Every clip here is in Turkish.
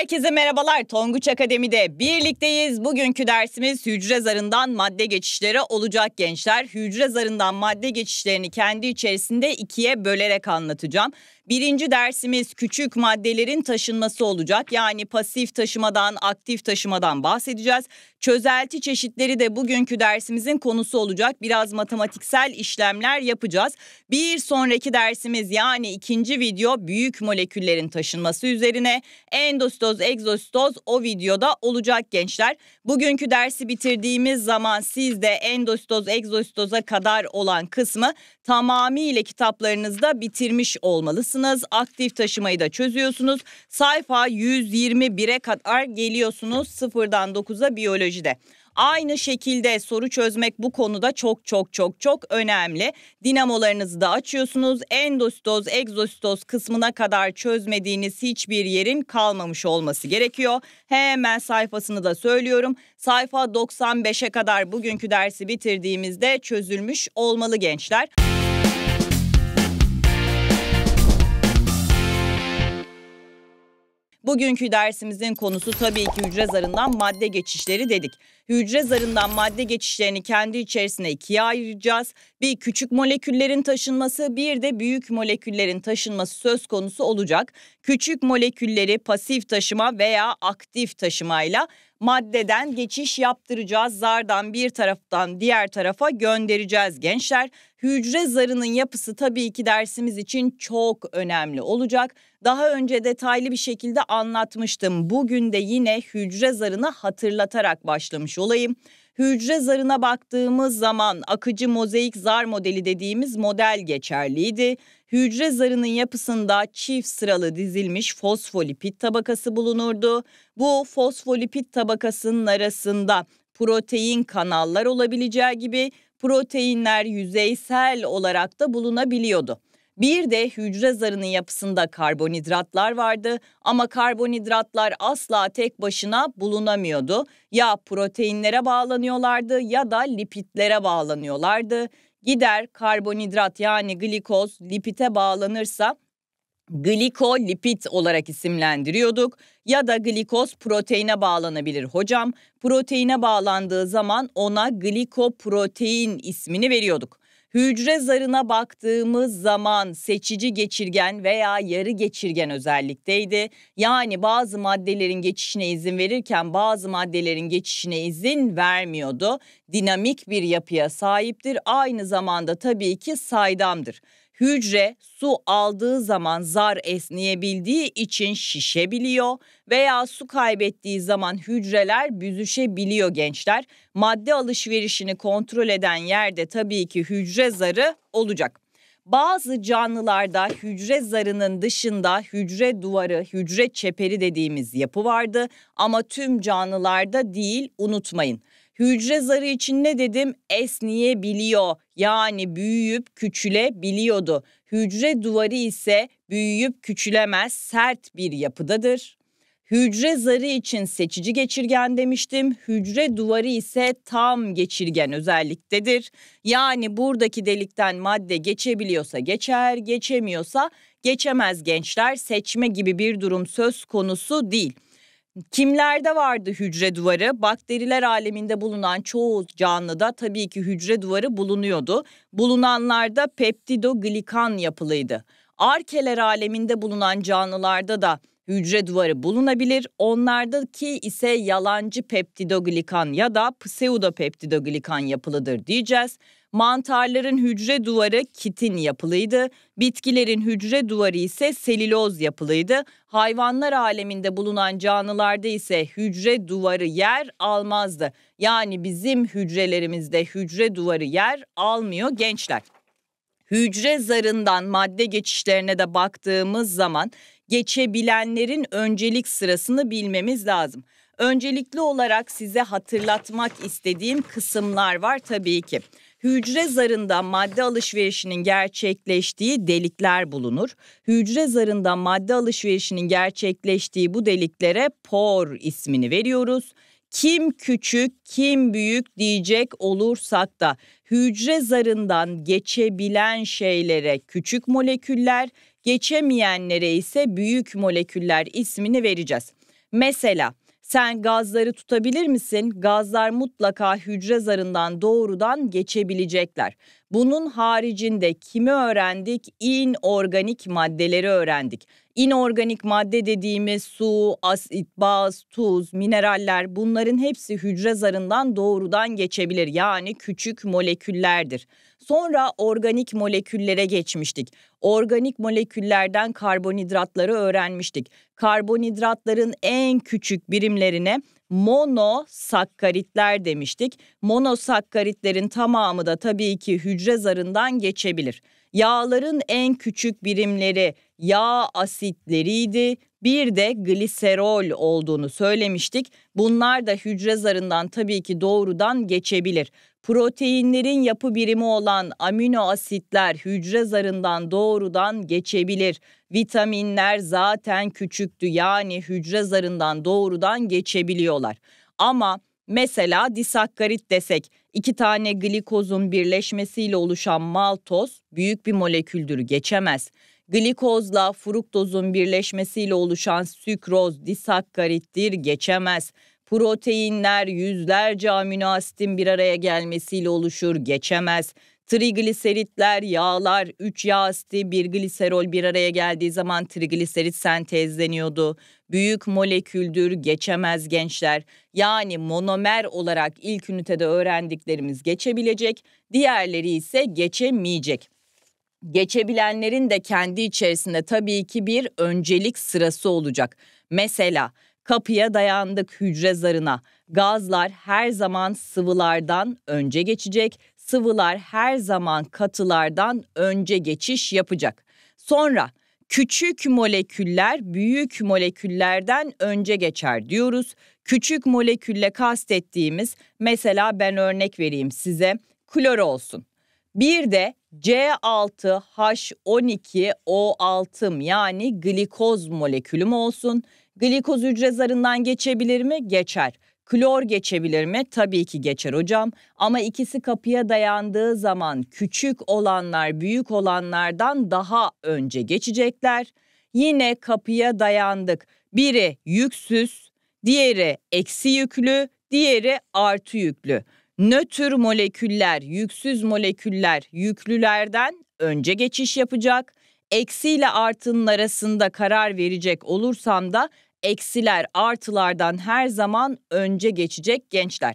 Herkese merhabalar. Tonguç Akademi'de birlikteyiz. Bugünkü dersimiz hücre zarından madde geçişleri olacak gençler. Hücre zarından madde geçişlerini kendi içerisinde ikiye bölerek anlatacağım. Birinci dersimiz küçük maddelerin taşınması olacak. Yani pasif taşımadan, aktif taşımadan bahsedeceğiz. Çözelti çeşitleri de bugünkü dersimizin konusu olacak. Biraz matematiksel işlemler yapacağız. Bir sonraki dersimiz yani ikinci video büyük moleküllerin taşınması üzerine endostoz egzoz egzositoz o videoda olacak gençler. Bugünkü dersi bitirdiğimiz zaman siz de endositoz egzositoza kadar olan kısmı tamamıyla kitaplarınızda bitirmiş olmalısınız. Aktif taşımayı da çözüyorsunuz. Sayfa 121'e kadar geliyorsunuz sıfırdan 9'a biyolojide. Aynı şekilde soru çözmek bu konuda çok çok çok çok önemli. Dinamolarınızı da açıyorsunuz. Endositoz, egzositoz kısmına kadar çözmediğiniz hiçbir yerin kalmamış olması gerekiyor. Hemen sayfasını da söylüyorum. Sayfa 95'e kadar bugünkü dersi bitirdiğimizde çözülmüş olmalı gençler. Bugünkü dersimizin konusu tabii ki hücre zarından madde geçişleri dedik. Hücre zarından madde geçişlerini kendi içerisine ikiye ayıracağız. Bir küçük moleküllerin taşınması bir de büyük moleküllerin taşınması söz konusu olacak. Küçük molekülleri pasif taşıma veya aktif taşımayla maddeden geçiş yaptıracağız. Zardan bir taraftan diğer tarafa göndereceğiz gençler. Hücre zarının yapısı tabii ki dersimiz için çok önemli olacak. Daha önce detaylı bir şekilde anlatmıştım. Bugün de yine hücre zarını hatırlatarak başlamış olayım. Hücre zarına baktığımız zaman akıcı mozaik zar modeli dediğimiz model geçerliydi. Hücre zarının yapısında çift sıralı dizilmiş fosfolipid tabakası bulunurdu. Bu fosfolipid tabakasının arasında protein kanallar olabileceği gibi proteinler yüzeysel olarak da bulunabiliyordu. Bir de hücre zarının yapısında karbonhidratlar vardı ama karbonhidratlar asla tek başına bulunamıyordu. Ya proteinlere bağlanıyorlardı ya da lipitlere bağlanıyorlardı. Gider karbonhidrat yani glikoz lipite bağlanırsa Glikolipit olarak isimlendiriyorduk ya da glikoz proteine bağlanabilir hocam. Proteine bağlandığı zaman ona glikoprotein ismini veriyorduk. Hücre zarına baktığımız zaman seçici geçirgen veya yarı geçirgen özellikteydi. Yani bazı maddelerin geçişine izin verirken bazı maddelerin geçişine izin vermiyordu. Dinamik bir yapıya sahiptir. Aynı zamanda tabii ki saydamdır. Hücre su aldığı zaman zar esneyebildiği için şişebiliyor veya su kaybettiği zaman hücreler büzüşebiliyor gençler. Madde alışverişini kontrol eden yerde tabii ki hücre zarı olacak. Bazı canlılarda hücre zarının dışında hücre duvarı, hücre çeperi dediğimiz yapı vardı ama tüm canlılarda değil unutmayın. Hücre zarı için ne dedim? Esniyebiliyor. Yani büyüyüp küçülebiliyordu. Hücre duvarı ise büyüyüp küçülemez sert bir yapıdadır. Hücre zarı için seçici geçirgen demiştim. Hücre duvarı ise tam geçirgen özelliktedir. Yani buradaki delikten madde geçebiliyorsa geçer, geçemiyorsa geçemez gençler seçme gibi bir durum söz konusu değil.'' Kimlerde vardı hücre duvarı? Bakteriler aleminde bulunan çoğu canlıda tabii ki hücre duvarı bulunuyordu. Bulunanlarda peptidoglikan yapılıydı. Arkeler aleminde bulunan canlılarda da hücre duvarı bulunabilir. Onlardaki ise yalancı peptidoglikan ya da pseudopeptidoglikan yapılıdır diyeceğiz. Mantarların hücre duvarı kitin yapılıydı, bitkilerin hücre duvarı ise selüloz yapılıydı. Hayvanlar aleminde bulunan canlılarda ise hücre duvarı yer almazdı. Yani bizim hücrelerimizde hücre duvarı yer almıyor gençler. Hücre zarından madde geçişlerine de baktığımız zaman geçebilenlerin öncelik sırasını bilmemiz lazım. Öncelikli olarak size hatırlatmak istediğim kısımlar var tabii ki. Hücre zarında madde alışverişinin gerçekleştiği delikler bulunur. Hücre zarında madde alışverişinin gerçekleştiği bu deliklere por ismini veriyoruz kim küçük kim büyük diyecek olursak da hücre zarından geçebilen şeylere küçük moleküller, geçemeyenlere ise büyük moleküller ismini vereceğiz. Mesela sen gazları tutabilir misin? Gazlar mutlaka hücre zarından doğrudan geçebilecekler. Bunun haricinde kimi öğrendik? İnorganik maddeleri öğrendik. İnorganik madde dediğimiz su, asit, baz, tuz, mineraller bunların hepsi hücre zarından doğrudan geçebilir. Yani küçük moleküllerdir. Sonra organik moleküllere geçmiştik. Organik moleküllerden karbonhidratları öğrenmiştik karbonhidratların en küçük birimlerine monosakkaritler demiştik. Monosakkaritlerin tamamı da tabii ki hücre zarından geçebilir. Yağların en küçük birimleri yağ asitleriydi. Bir de gliserol olduğunu söylemiştik. Bunlar da hücre zarından tabii ki doğrudan geçebilir proteinlerin yapı birimi olan amino asitler hücre zarından doğrudan geçebilir. Vitaminler zaten küçüktü yani hücre zarından doğrudan geçebiliyorlar. Ama mesela disakkarit desek iki tane glikozun birleşmesiyle oluşan maltoz büyük bir moleküldür geçemez. Glikozla fruktozun birleşmesiyle oluşan sükroz disakkarittir geçemez proteinler yüzlerce amino asitin bir araya gelmesiyle oluşur, geçemez. Trigliseritler, yağlar, 3 yağ asidi, 1 gliserol bir araya geldiği zaman trigliserit sentezleniyordu. Büyük moleküldür, geçemez gençler. Yani monomer olarak ilk ünitede öğrendiklerimiz geçebilecek, diğerleri ise geçemeyecek. Geçebilenlerin de kendi içerisinde tabii ki bir öncelik sırası olacak. Mesela Kapıya dayandık hücre zarına. Gazlar her zaman sıvılardan önce geçecek. Sıvılar her zaman katılardan önce geçiş yapacak. Sonra küçük moleküller büyük moleküllerden önce geçer diyoruz. Küçük molekülle kastettiğimiz mesela ben örnek vereyim size klor olsun. Bir de C6H12O6 yani glikoz molekülüm olsun. Glikoz hücre zarından geçebilir mi? Geçer. Klor geçebilir mi? Tabii ki geçer hocam. Ama ikisi kapıya dayandığı zaman küçük olanlar büyük olanlardan daha önce geçecekler. Yine kapıya dayandık. Biri yüksüz, diğeri eksi yüklü, diğeri artı yüklü nötr moleküller, yüksüz moleküller yüklülerden önce geçiş yapacak. eksi ile artının arasında karar verecek olursam da eksiler artılardan her zaman önce geçecek gençler.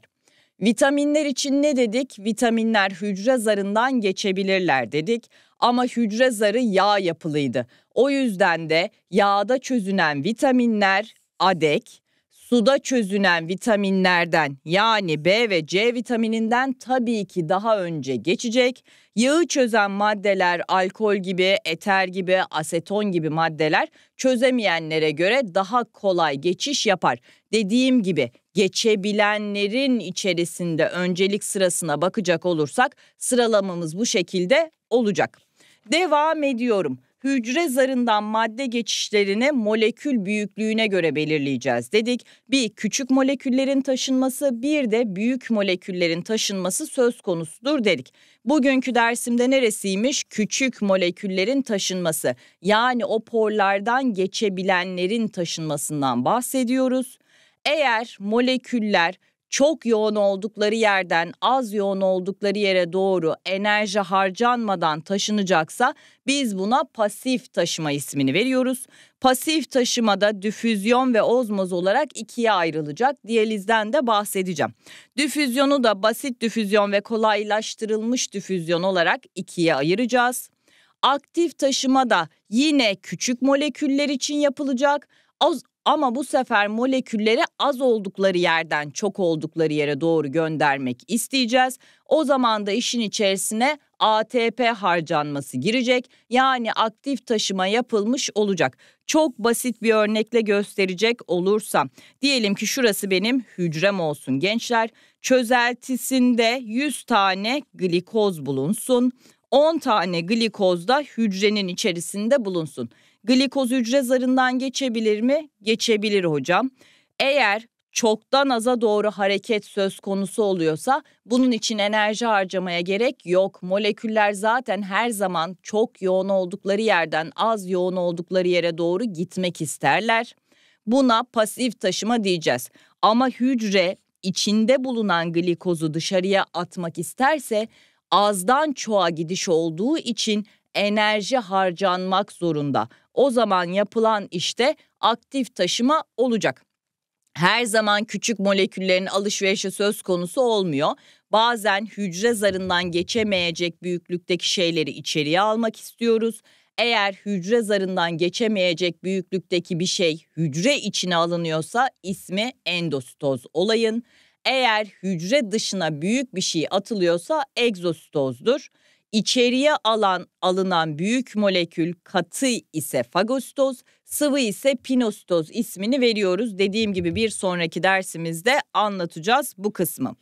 Vitaminler için ne dedik? Vitaminler hücre zarından geçebilirler dedik ama hücre zarı yağ yapılıydı. O yüzden de yağda çözünen vitaminler adek, suda çözünen vitaminlerden yani B ve C vitamininden tabii ki daha önce geçecek. Yağı çözen maddeler alkol gibi, eter gibi, aseton gibi maddeler çözemeyenlere göre daha kolay geçiş yapar. Dediğim gibi geçebilenlerin içerisinde öncelik sırasına bakacak olursak sıralamamız bu şekilde olacak. Devam ediyorum hücre zarından madde geçişlerini molekül büyüklüğüne göre belirleyeceğiz dedik. Bir küçük moleküllerin taşınması bir de büyük moleküllerin taşınması söz konusudur dedik. Bugünkü dersimde neresiymiş? Küçük moleküllerin taşınması. Yani o porlardan geçebilenlerin taşınmasından bahsediyoruz. Eğer moleküller çok yoğun oldukları yerden az yoğun oldukları yere doğru enerji harcanmadan taşınacaksa biz buna pasif taşıma ismini veriyoruz. Pasif taşımada difüzyon ve ozmoz olarak ikiye ayrılacak. Diyalizden de bahsedeceğim. Difüzyonu da basit difüzyon ve kolaylaştırılmış difüzyon olarak ikiye ayıracağız. Aktif taşıma da yine küçük moleküller için yapılacak ama bu sefer molekülleri az oldukları yerden çok oldukları yere doğru göndermek isteyeceğiz. O zaman da işin içerisine ATP harcanması girecek. Yani aktif taşıma yapılmış olacak. Çok basit bir örnekle gösterecek olursam diyelim ki şurası benim hücrem olsun gençler. Çözeltisinde 100 tane glikoz bulunsun. 10 tane da hücrenin içerisinde bulunsun. Glikoz hücre zarından geçebilir mi? Geçebilir hocam. Eğer çoktan aza doğru hareket söz konusu oluyorsa bunun için enerji harcamaya gerek yok. Moleküller zaten her zaman çok yoğun oldukları yerden az yoğun oldukları yere doğru gitmek isterler. Buna pasif taşıma diyeceğiz. Ama hücre içinde bulunan glikozu dışarıya atmak isterse azdan çoğa gidiş olduğu için enerji harcanmak zorunda o zaman yapılan işte aktif taşıma olacak. Her zaman küçük moleküllerin alışverişi söz konusu olmuyor. Bazen hücre zarından geçemeyecek büyüklükteki şeyleri içeriye almak istiyoruz. Eğer hücre zarından geçemeyecek büyüklükteki bir şey hücre içine alınıyorsa ismi endositoz olayın. Eğer hücre dışına büyük bir şey atılıyorsa egzositozdur. İçeriye alan alınan büyük molekül katı ise fagostoz, sıvı ise pinostoz ismini veriyoruz. Dediğim gibi bir sonraki dersimizde anlatacağız bu kısmı.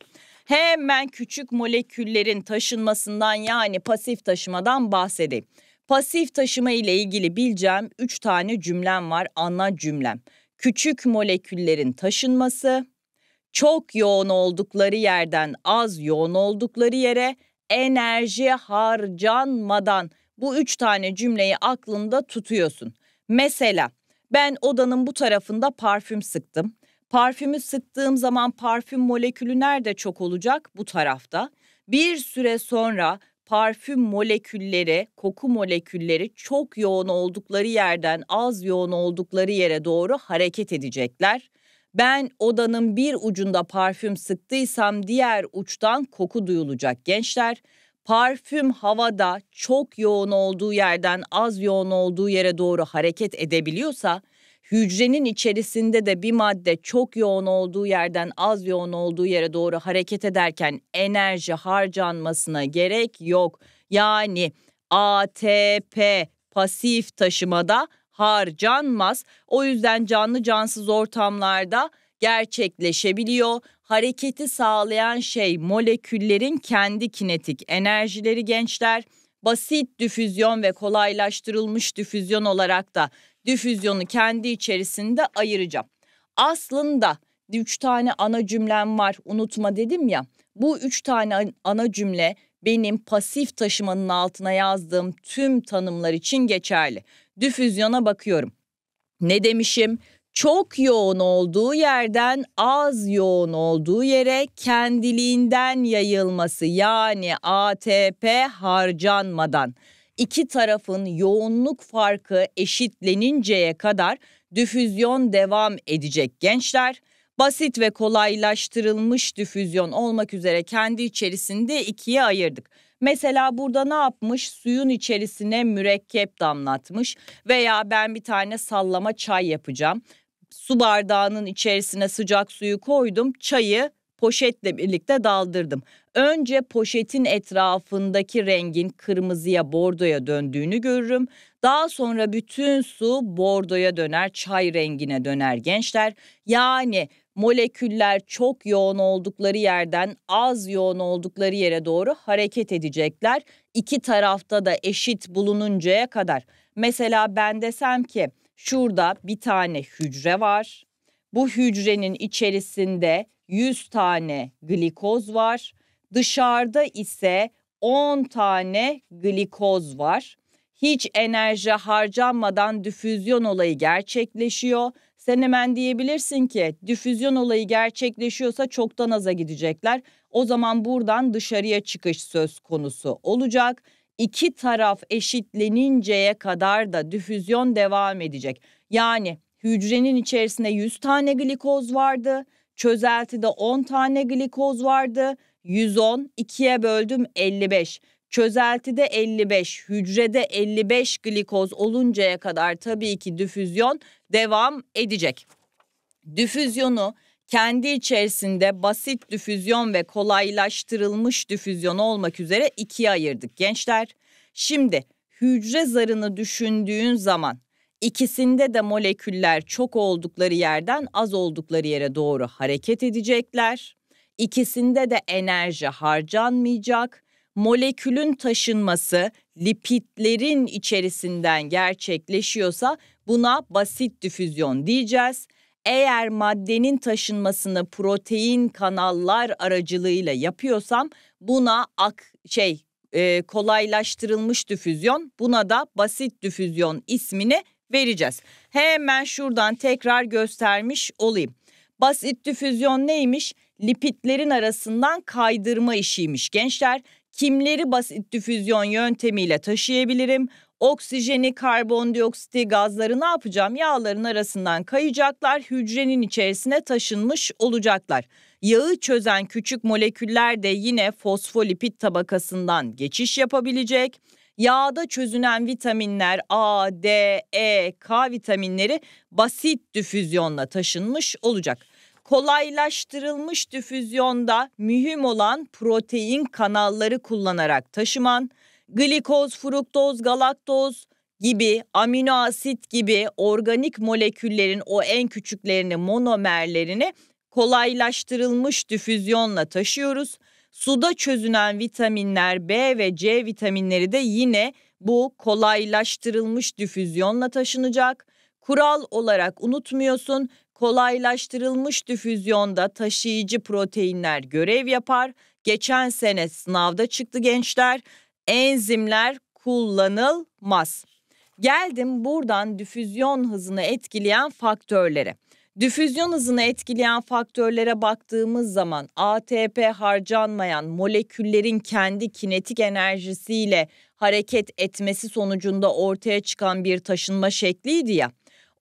Hemen küçük moleküllerin taşınmasından yani pasif taşımadan bahsedeyim. Pasif taşıma ile ilgili bileceğim 3 tane cümlem var ana cümlem. Küçük moleküllerin taşınması, çok yoğun oldukları yerden az yoğun oldukları yere enerji harcanmadan bu üç tane cümleyi aklında tutuyorsun. Mesela ben odanın bu tarafında parfüm sıktım. Parfümü sıktığım zaman parfüm molekülü nerede çok olacak? Bu tarafta. Bir süre sonra parfüm molekülleri, koku molekülleri çok yoğun oldukları yerden az yoğun oldukları yere doğru hareket edecekler ben odanın bir ucunda parfüm sıktıysam diğer uçtan koku duyulacak gençler. Parfüm havada çok yoğun olduğu yerden az yoğun olduğu yere doğru hareket edebiliyorsa hücrenin içerisinde de bir madde çok yoğun olduğu yerden az yoğun olduğu yere doğru hareket ederken enerji harcanmasına gerek yok. Yani ATP pasif taşımada harcanmaz. O yüzden canlı cansız ortamlarda gerçekleşebiliyor. Hareketi sağlayan şey moleküllerin kendi kinetik enerjileri gençler. Basit difüzyon ve kolaylaştırılmış difüzyon olarak da difüzyonu kendi içerisinde ayıracağım. Aslında üç tane ana cümlem var unutma dedim ya. Bu üç tane ana cümle benim pasif taşımanın altına yazdığım tüm tanımlar için geçerli. Düfüzyona bakıyorum. Ne demişim? Çok yoğun olduğu yerden az yoğun olduğu yere kendiliğinden yayılması yani ATP harcanmadan iki tarafın yoğunluk farkı eşitleninceye kadar düfüzyon devam edecek gençler. Basit ve kolaylaştırılmış difüzyon olmak üzere kendi içerisinde ikiye ayırdık. Mesela burada ne yapmış? Suyun içerisine mürekkep damlatmış veya ben bir tane sallama çay yapacağım. Su bardağının içerisine sıcak suyu koydum. Çayı poşetle birlikte daldırdım. Önce poşetin etrafındaki rengin kırmızıya bordoya döndüğünü görürüm. Daha sonra bütün su bordoya döner, çay rengine döner gençler. Yani moleküller çok yoğun oldukları yerden az yoğun oldukları yere doğru hareket edecekler. İki tarafta da eşit bulununcaya kadar. Mesela ben desem ki şurada bir tane hücre var. Bu hücrenin içerisinde 100 tane glikoz var. Dışarıda ise 10 tane glikoz var. Hiç enerji harcanmadan difüzyon olayı gerçekleşiyor sen hemen diyebilirsin ki difüzyon olayı gerçekleşiyorsa çoktan aza gidecekler. O zaman buradan dışarıya çıkış söz konusu olacak. İki taraf eşitleninceye kadar da difüzyon devam edecek. Yani hücrenin içerisinde 100 tane glikoz vardı. Çözeltide 10 tane glikoz vardı. 110 2'ye böldüm 55. Çözeltide 55, hücrede 55 glikoz oluncaya kadar tabii ki difüzyon devam edecek. Difüzyonu kendi içerisinde basit difüzyon ve kolaylaştırılmış difüzyon olmak üzere ikiye ayırdık gençler. Şimdi hücre zarını düşündüğün zaman ikisinde de moleküller çok oldukları yerden az oldukları yere doğru hareket edecekler. İkisinde de enerji harcanmayacak molekülün taşınması lipitlerin içerisinden gerçekleşiyorsa buna basit difüzyon diyeceğiz. Eğer maddenin taşınmasını protein kanallar aracılığıyla yapıyorsam buna ak şey e, kolaylaştırılmış difüzyon buna da basit difüzyon ismini vereceğiz. Hemen şuradan tekrar göstermiş olayım. Basit difüzyon neymiş? Lipitlerin arasından kaydırma işiymiş gençler kimleri basit difüzyon yöntemiyle taşıyabilirim? Oksijeni, karbondioksiti, gazları ne yapacağım? Yağların arasından kayacaklar, hücrenin içerisine taşınmış olacaklar. Yağı çözen küçük moleküller de yine fosfolipid tabakasından geçiş yapabilecek. Yağda çözünen vitaminler A, D, E, K vitaminleri basit difüzyonla taşınmış olacak kolaylaştırılmış difüzyonda mühim olan protein kanalları kullanarak taşıman, glikoz, fruktoz, galaktoz gibi amino asit gibi organik moleküllerin o en küçüklerini, monomerlerini kolaylaştırılmış difüzyonla taşıyoruz. Suda çözünen vitaminler B ve C vitaminleri de yine bu kolaylaştırılmış difüzyonla taşınacak. Kural olarak unutmuyorsun kolaylaştırılmış difüzyonda taşıyıcı proteinler görev yapar. Geçen sene sınavda çıktı gençler. Enzimler kullanılmaz. Geldim buradan difüzyon hızını etkileyen faktörlere. Difüzyon hızını etkileyen faktörlere baktığımız zaman ATP harcanmayan moleküllerin kendi kinetik enerjisiyle hareket etmesi sonucunda ortaya çıkan bir taşınma şekliydi ya.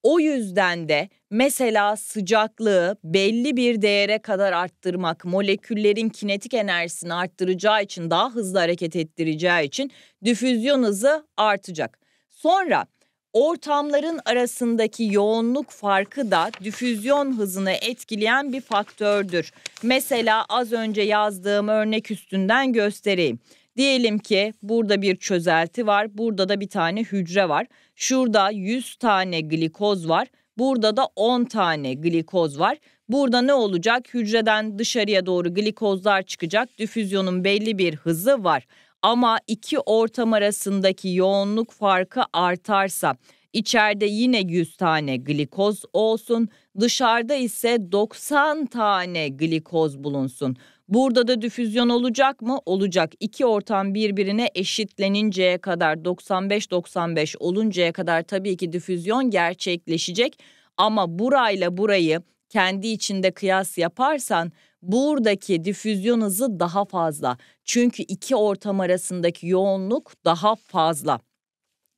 O yüzden de Mesela sıcaklığı belli bir değere kadar arttırmak, moleküllerin kinetik enerjisini arttıracağı için, daha hızlı hareket ettireceği için difüzyon hızı artacak. Sonra ortamların arasındaki yoğunluk farkı da difüzyon hızını etkileyen bir faktördür. Mesela az önce yazdığım örnek üstünden göstereyim. Diyelim ki burada bir çözelti var, burada da bir tane hücre var. Şurada 100 tane glikoz var Burada da 10 tane glikoz var. Burada ne olacak? Hücreden dışarıya doğru glikozlar çıkacak. Difüzyonun belli bir hızı var. Ama iki ortam arasındaki yoğunluk farkı artarsa içeride yine 100 tane glikoz olsun, dışarıda ise 90 tane glikoz bulunsun. Burada da difüzyon olacak mı? Olacak. İki ortam birbirine eşitleninceye kadar 95-95 oluncaya kadar tabii ki difüzyon gerçekleşecek. Ama burayla burayı kendi içinde kıyas yaparsan buradaki difüzyon hızı daha fazla. Çünkü iki ortam arasındaki yoğunluk daha fazla.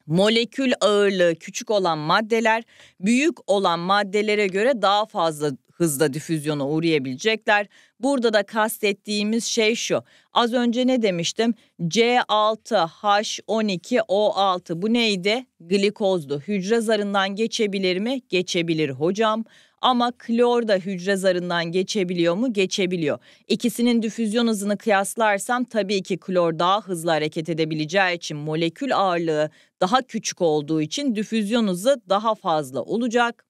Molekül ağırlığı küçük olan maddeler büyük olan maddelere göre daha fazla hızla difüzyona uğrayabilecekler. Burada da kastettiğimiz şey şu. Az önce ne demiştim? C6H12O6 bu neydi? Glikozdu. Hücre zarından geçebilir mi? Geçebilir hocam. Ama klor da hücre zarından geçebiliyor mu? Geçebiliyor. İkisinin difüzyon hızını kıyaslarsam tabii ki klor daha hızlı hareket edebileceği için molekül ağırlığı daha küçük olduğu için difüzyon hızı daha fazla olacak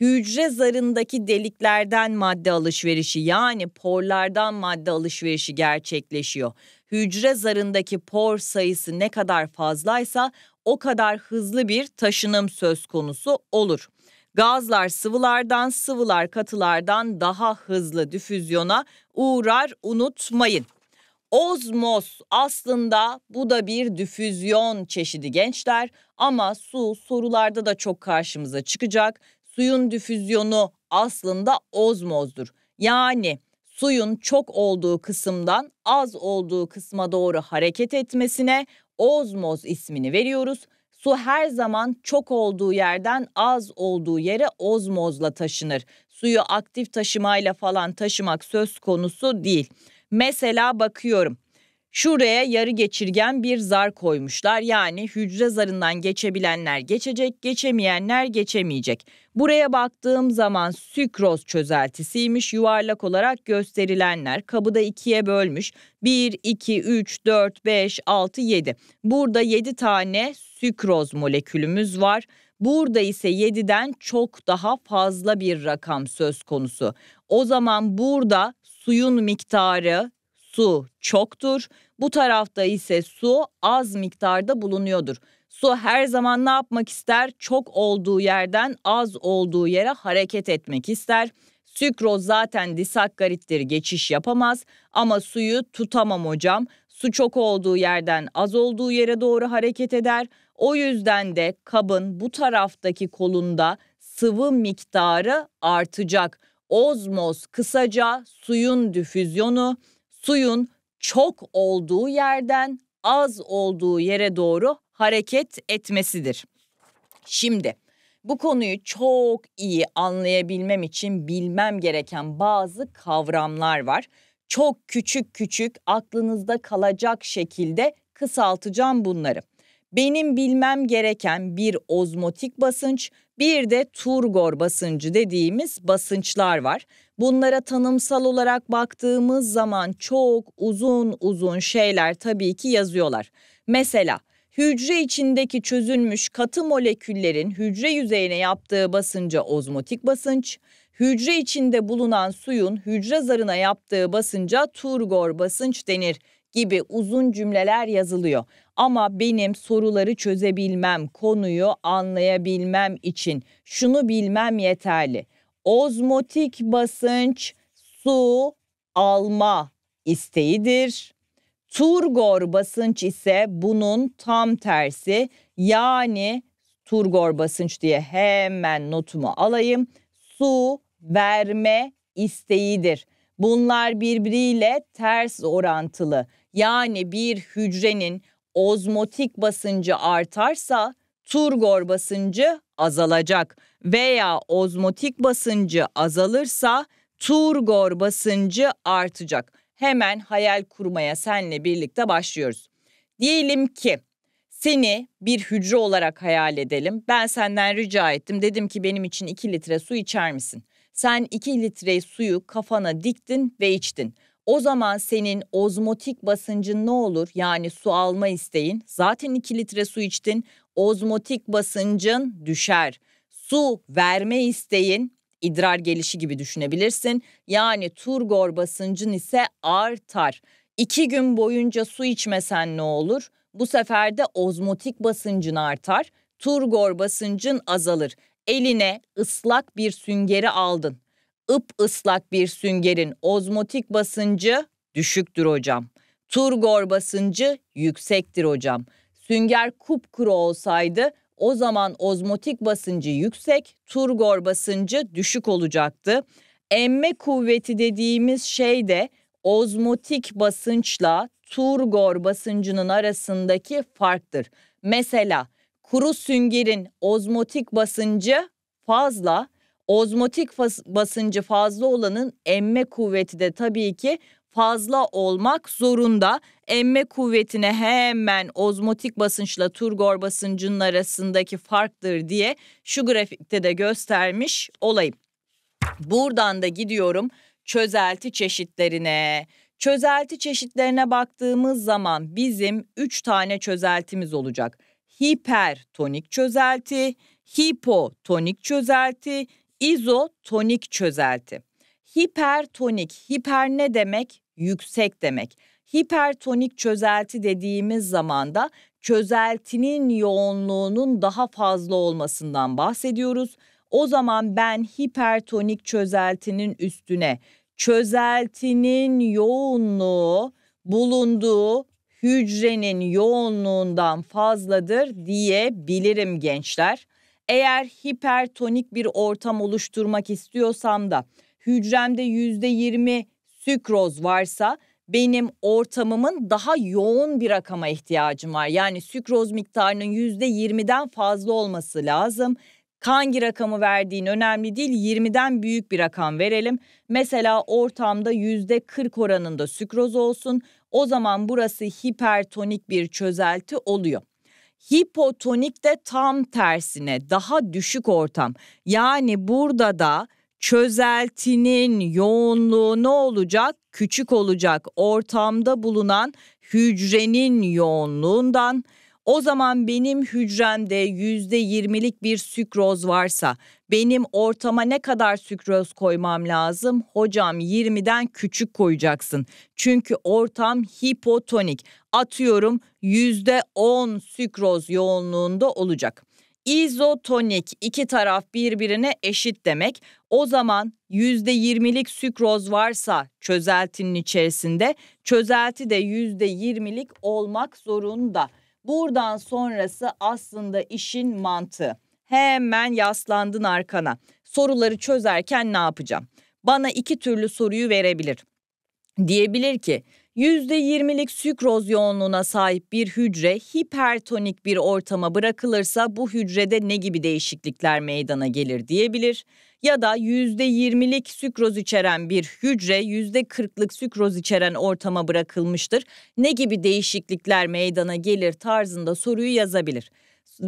hücre zarındaki deliklerden madde alışverişi yani porlardan madde alışverişi gerçekleşiyor. Hücre zarındaki por sayısı ne kadar fazlaysa o kadar hızlı bir taşınım söz konusu olur. Gazlar sıvılardan, sıvılar katılardan daha hızlı difüzyona uğrar unutmayın. Ozmos aslında bu da bir difüzyon çeşidi gençler ama su sorularda da çok karşımıza çıkacak suyun difüzyonu aslında ozmozdur. Yani suyun çok olduğu kısımdan az olduğu kısma doğru hareket etmesine ozmoz ismini veriyoruz. Su her zaman çok olduğu yerden az olduğu yere ozmozla taşınır. Suyu aktif taşımayla falan taşımak söz konusu değil. Mesela bakıyorum Şuraya yarı geçirgen bir zar koymuşlar. Yani hücre zarından geçebilenler geçecek, geçemeyenler geçemeyecek. Buraya baktığım zaman sükroz çözeltisiymiş yuvarlak olarak gösterilenler. Kabı da ikiye bölmüş. 1, 2, 3, 4, 5, 6, 7. Burada 7 tane sükroz molekülümüz var. Burada ise 7'den çok daha fazla bir rakam söz konusu. O zaman burada suyun miktarı su çoktur. Bu tarafta ise su az miktarda bulunuyordur. Su her zaman ne yapmak ister? Çok olduğu yerden az olduğu yere hareket etmek ister. Sükroz zaten disakkarittir geçiş yapamaz ama suyu tutamam hocam. Su çok olduğu yerden az olduğu yere doğru hareket eder. O yüzden de kabın bu taraftaki kolunda sıvı miktarı artacak. Ozmoz kısaca suyun difüzyonu suyun çok olduğu yerden az olduğu yere doğru hareket etmesidir. Şimdi bu konuyu çok iyi anlayabilmem için bilmem gereken bazı kavramlar var. Çok küçük küçük aklınızda kalacak şekilde kısaltacağım bunları benim bilmem gereken bir ozmotik basınç, bir de turgor basıncı dediğimiz basınçlar var. Bunlara tanımsal olarak baktığımız zaman çok uzun uzun şeyler tabii ki yazıyorlar. Mesela hücre içindeki çözülmüş katı moleküllerin hücre yüzeyine yaptığı basınca ozmotik basınç, hücre içinde bulunan suyun hücre zarına yaptığı basınca turgor basınç denir gibi uzun cümleler yazılıyor. Ama benim soruları çözebilmem, konuyu anlayabilmem için şunu bilmem yeterli. Ozmotik basınç su alma isteğidir. Turgor basınç ise bunun tam tersi. Yani turgor basınç diye hemen notumu alayım. Su verme isteğidir. Bunlar birbiriyle ters orantılı. Yani bir hücrenin ozmotik basıncı artarsa turgor basıncı azalacak veya ozmotik basıncı azalırsa turgor basıncı artacak. Hemen hayal kurmaya senle birlikte başlıyoruz. Diyelim ki seni bir hücre olarak hayal edelim. Ben senden rica ettim. Dedim ki benim için 2 litre su içer misin? Sen 2 litre suyu kafana diktin ve içtin. O zaman senin ozmotik basıncın ne olur? Yani su alma isteğin. Zaten 2 litre su içtin. Ozmotik basıncın düşer. Su verme isteğin idrar gelişi gibi düşünebilirsin. Yani turgor basıncın ise artar. İki gün boyunca su içmesen ne olur? Bu sefer de ozmotik basıncın artar, turgor basıncın azalır. Eline ıslak bir süngeri aldın ıp ıslak bir süngerin ozmotik basıncı düşüktür hocam. Turgor basıncı yüksektir hocam. Sünger kupkuru olsaydı o zaman ozmotik basıncı yüksek, turgor basıncı düşük olacaktı. Emme kuvveti dediğimiz şey de ozmotik basınçla turgor basıncının arasındaki farktır. Mesela kuru süngerin ozmotik basıncı fazla, Ozmotik basıncı fazla olanın emme kuvveti de tabii ki fazla olmak zorunda. Emme kuvvetine hemen ozmotik basınçla turgor basıncının arasındaki farktır diye şu grafikte de göstermiş olayım. Buradan da gidiyorum çözelti çeşitlerine. Çözelti çeşitlerine baktığımız zaman bizim 3 tane çözeltimiz olacak. Hipertonik çözelti, hipotonik çözelti izotonik çözelti. Hipertonik, hiper ne demek? Yüksek demek. Hipertonik çözelti dediğimiz zaman da çözeltinin yoğunluğunun daha fazla olmasından bahsediyoruz. O zaman ben hipertonik çözeltinin üstüne çözeltinin yoğunluğu bulunduğu hücrenin yoğunluğundan fazladır diyebilirim gençler. Eğer hipertonik bir ortam oluşturmak istiyorsam da hücremde yüzde yirmi sükroz varsa benim ortamımın daha yoğun bir rakama ihtiyacım var. Yani sükroz miktarının yüzde yirmiden fazla olması lazım. Hangi rakamı verdiğin önemli değil 20'den büyük bir rakam verelim. Mesela ortamda yüzde 40 oranında sükroz olsun o zaman burası hipertonik bir çözelti oluyor. Hipotonik de tam tersine daha düşük ortam. Yani burada da çözeltinin yoğunluğu ne olacak? Küçük olacak. Ortamda bulunan hücrenin yoğunluğundan o zaman benim hücremde yüzde yirmilik bir sükroz varsa benim ortama ne kadar sükroz koymam lazım? Hocam 20'den küçük koyacaksın. Çünkü ortam hipotonik atıyorum %10 sükroz yoğunluğunda olacak. İzotonik iki taraf birbirine eşit demek. O zaman %20'lik sükroz varsa çözeltinin içerisinde çözelti de %20'lik olmak zorunda. Buradan sonrası aslında işin mantığı. Hemen yaslandın arkana. Soruları çözerken ne yapacağım? Bana iki türlü soruyu verebilir. Diyebilir ki %20'lik sükroz yoğunluğuna sahip bir hücre hipertonik bir ortama bırakılırsa bu hücrede ne gibi değişiklikler meydana gelir diyebilir ya da %20'lik sükroz içeren bir hücre %40'lık sükroz içeren ortama bırakılmıştır. Ne gibi değişiklikler meydana gelir tarzında soruyu yazabilir.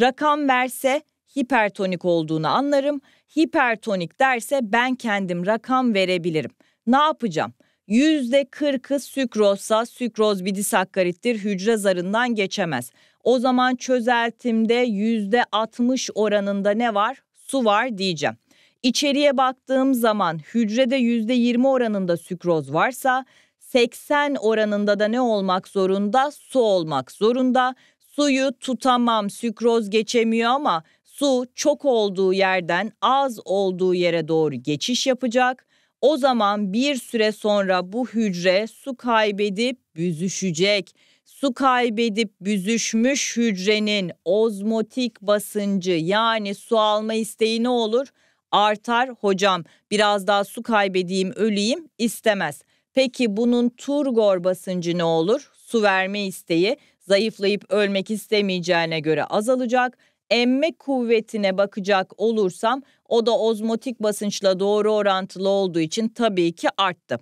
Rakam verse hipertonik olduğunu anlarım. Hipertonik derse ben kendim rakam verebilirim. Ne yapacağım? %40'ı sükrozsa sükroz bir disakkarittir hücre zarından geçemez. O zaman çözeltimde %60 oranında ne var? Su var diyeceğim. İçeriye baktığım zaman hücrede %20 oranında sükroz varsa 80 oranında da ne olmak zorunda? Su olmak zorunda. Suyu tutamam sükroz geçemiyor ama su çok olduğu yerden az olduğu yere doğru geçiş yapacak. O zaman bir süre sonra bu hücre su kaybedip büzüşecek. Su kaybedip büzüşmüş hücrenin ozmotik basıncı yani su alma isteği ne olur? Artar hocam biraz daha su kaybedeyim öleyim istemez. Peki bunun turgor basıncı ne olur? Su verme isteği zayıflayıp ölmek istemeyeceğine göre azalacak. Emme kuvvetine bakacak olursam o da ozmotik basınçla doğru orantılı olduğu için tabii ki arttı.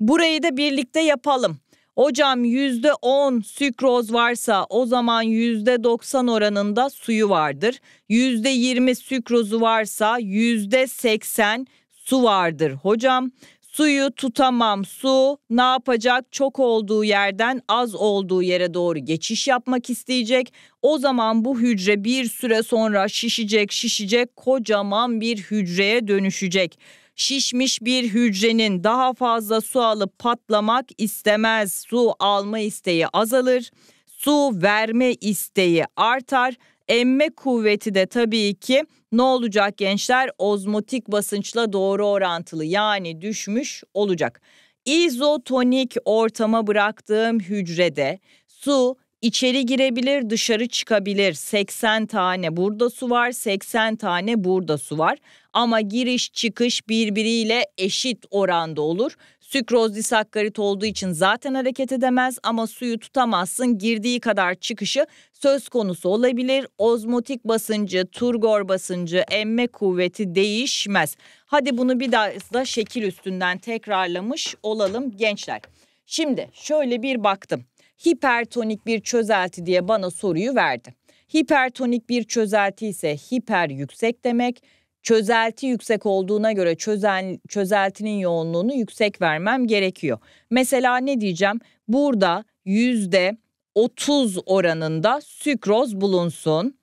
Burayı da birlikte yapalım. Hocam %10 sükroz varsa o zaman %90 oranında suyu vardır. %20 sükrozu varsa %80 su vardır hocam. Suyu tutamam. Su ne yapacak? Çok olduğu yerden az olduğu yere doğru geçiş yapmak isteyecek. O zaman bu hücre bir süre sonra şişecek, şişecek, kocaman bir hücreye dönüşecek. Şişmiş bir hücrenin daha fazla su alıp patlamak istemez. Su alma isteği azalır. Su verme isteği artar Emme kuvveti de tabii ki ne olacak gençler? Ozmotik basınçla doğru orantılı yani düşmüş olacak. İzotonik ortama bıraktığım hücrede su içeri girebilir, dışarı çıkabilir. 80 tane burada su var, 80 tane burada su var. Ama giriş çıkış birbiriyle eşit oranda olur. Sükroz disakkarit olduğu için zaten hareket edemez ama suyu tutamazsın. Girdiği kadar çıkışı söz konusu olabilir. Ozmotik basıncı, turgor basıncı, emme kuvveti değişmez. Hadi bunu bir daha da şekil üstünden tekrarlamış olalım gençler. Şimdi şöyle bir baktım. Hipertonik bir çözelti diye bana soruyu verdi. Hipertonik bir çözelti ise hiper yüksek demek çözelti yüksek olduğuna göre çözen, çözeltinin yoğunluğunu yüksek vermem gerekiyor. Mesela ne diyeceğim? Burada yüzde 30 oranında sükroz bulunsun.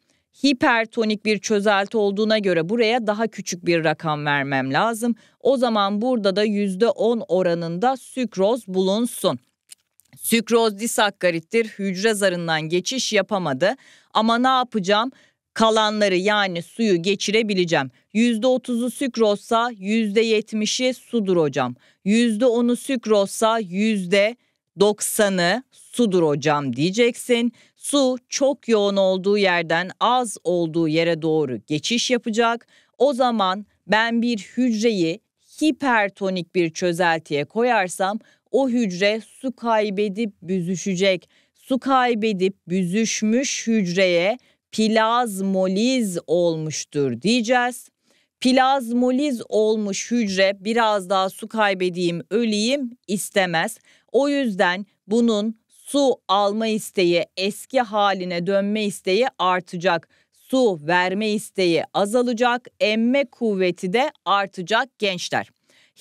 Hipertonik bir çözelti olduğuna göre buraya daha küçük bir rakam vermem lazım. O zaman burada da yüzde 10 oranında sükroz bulunsun. Sükroz disakkarittir hücre zarından geçiş yapamadı ama ne yapacağım? kalanları yani suyu geçirebileceğim. %30'u sükrozsa %70'i sudur hocam. %10'u sükrozsa %90'ı sudur hocam diyeceksin. Su çok yoğun olduğu yerden az olduğu yere doğru geçiş yapacak. O zaman ben bir hücreyi hipertonik bir çözeltiye koyarsam o hücre su kaybedip büzüşecek. Su kaybedip büzüşmüş hücreye plazmoliz olmuştur diyeceğiz. Plazmoliz olmuş hücre biraz daha su kaybedeyim öleyim istemez. O yüzden bunun su alma isteği eski haline dönme isteği artacak. Su verme isteği azalacak, emme kuvveti de artacak gençler.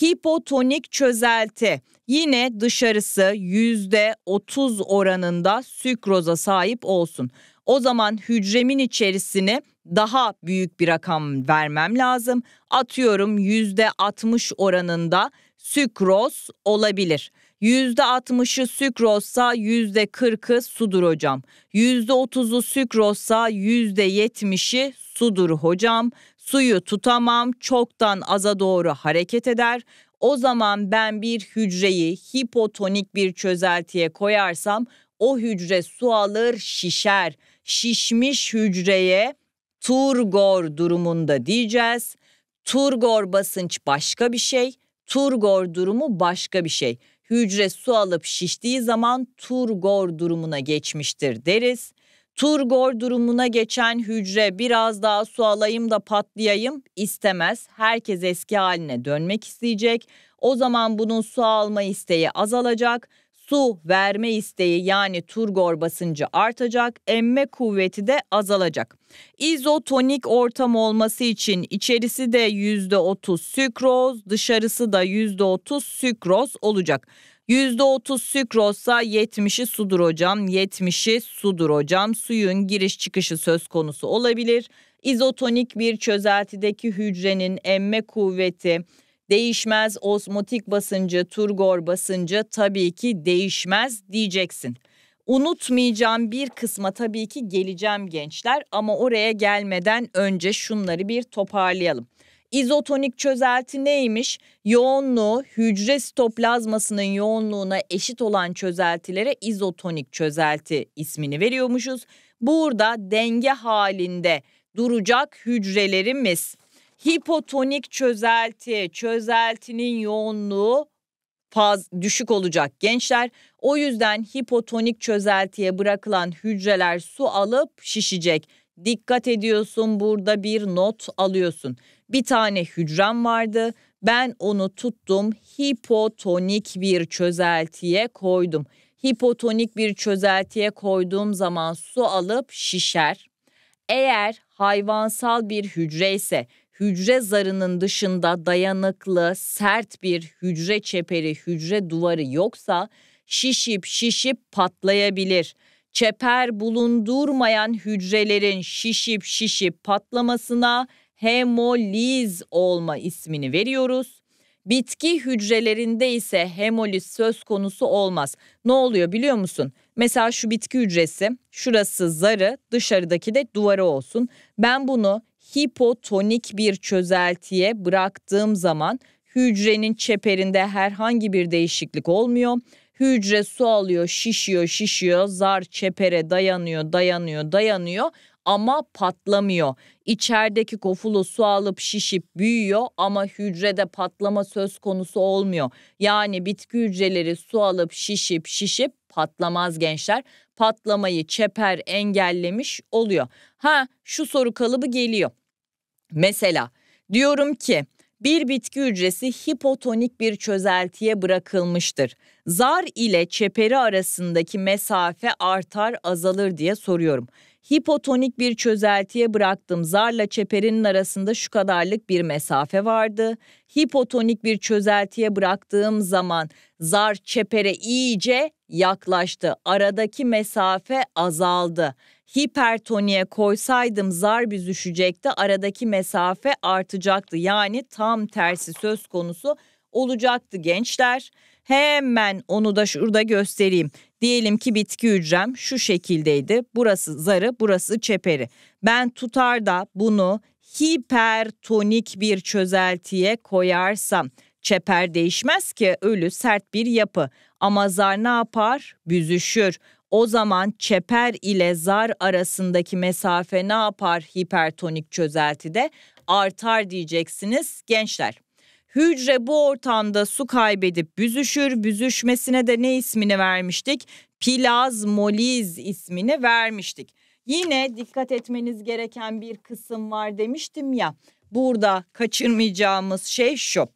Hipotonik çözelti yine dışarısı %30 oranında sükroza sahip olsun o zaman hücremin içerisine daha büyük bir rakam vermem lazım. Atıyorum %60 oranında sükroz olabilir. %60'ı sükrozsa %40'ı sudur hocam. %30'u sükrozsa %70'i sudur hocam. Suyu tutamam, çoktan aza doğru hareket eder. O zaman ben bir hücreyi hipotonik bir çözeltiye koyarsam o hücre su alır, şişer şişmiş hücreye turgor durumunda diyeceğiz. Turgor basınç başka bir şey, turgor durumu başka bir şey. Hücre su alıp şiştiği zaman turgor durumuna geçmiştir deriz. Turgor durumuna geçen hücre biraz daha su alayım da patlayayım istemez. Herkes eski haline dönmek isteyecek. O zaman bunun su alma isteği azalacak su verme isteği yani turgor basıncı artacak, emme kuvveti de azalacak. İzotonik ortam olması için içerisi de %30 sükroz, dışarısı da %30 sükroz olacak. %30 sükrozsa 70'i sudur hocam. 70'i sudur hocam. Suyun giriş çıkışı söz konusu olabilir. İzotonik bir çözeltideki hücrenin emme kuvveti değişmez osmotik basıncı, turgor basıncı tabii ki değişmez diyeceksin. Unutmayacağım bir kısma tabii ki geleceğim gençler ama oraya gelmeden önce şunları bir toparlayalım. İzotonik çözelti neymiş? Yoğunluğu hücre sitoplazmasının yoğunluğuna eşit olan çözeltilere izotonik çözelti ismini veriyormuşuz. Burada denge halinde duracak hücrelerimiz hipotonik çözelti, çözeltinin yoğunluğu faz düşük olacak gençler. O yüzden hipotonik çözeltiye bırakılan hücreler su alıp şişecek. Dikkat ediyorsun burada bir not alıyorsun. Bir tane hücrem vardı. Ben onu tuttum hipotonik bir çözeltiye koydum. Hipotonik bir çözeltiye koyduğum zaman su alıp şişer. Eğer hayvansal bir hücre ise hücre zarının dışında dayanıklı, sert bir hücre çeperi, hücre duvarı yoksa şişip şişip patlayabilir. Çeper bulundurmayan hücrelerin şişip şişip patlamasına hemoliz olma ismini veriyoruz. Bitki hücrelerinde ise hemoliz söz konusu olmaz. Ne oluyor biliyor musun? Mesela şu bitki hücresi, şurası zarı, dışarıdaki de duvarı olsun. Ben bunu hipotonik bir çözeltiye bıraktığım zaman hücrenin çeperinde herhangi bir değişiklik olmuyor. Hücre su alıyor, şişiyor, şişiyor, zar çepere dayanıyor, dayanıyor, dayanıyor ama patlamıyor. İçerideki kofulu su alıp şişip büyüyor ama hücrede patlama söz konusu olmuyor. Yani bitki hücreleri su alıp şişip şişip patlamaz gençler. Patlamayı çeper engellemiş oluyor. Ha şu soru kalıbı geliyor. Mesela diyorum ki bir bitki hücresi hipotonik bir çözeltiye bırakılmıştır. Zar ile çeperi arasındaki mesafe artar azalır diye soruyorum. Hipotonik bir çözeltiye bıraktım. Zarla çeperinin arasında şu kadarlık bir mesafe vardı. Hipotonik bir çözeltiye bıraktığım zaman zar çepere iyice yaklaştı. Aradaki mesafe azaldı hipertoniye koysaydım zar büzüşecekti. Aradaki mesafe artacaktı. Yani tam tersi söz konusu olacaktı gençler. Hemen onu da şurada göstereyim. Diyelim ki bitki hücrem şu şekildeydi. Burası zarı, burası çeperi. Ben tutar da bunu hipertonik bir çözeltiye koyarsam çeper değişmez ki ölü sert bir yapı. Ama zar ne yapar? Büzüşür. O zaman çeper ile zar arasındaki mesafe ne yapar hipertonik çözeltide? Artar diyeceksiniz gençler. Hücre bu ortamda su kaybedip büzüşür. Büzüşmesine de ne ismini vermiştik? Plazmoliz ismini vermiştik. Yine dikkat etmeniz gereken bir kısım var demiştim ya. Burada kaçırmayacağımız şey şu.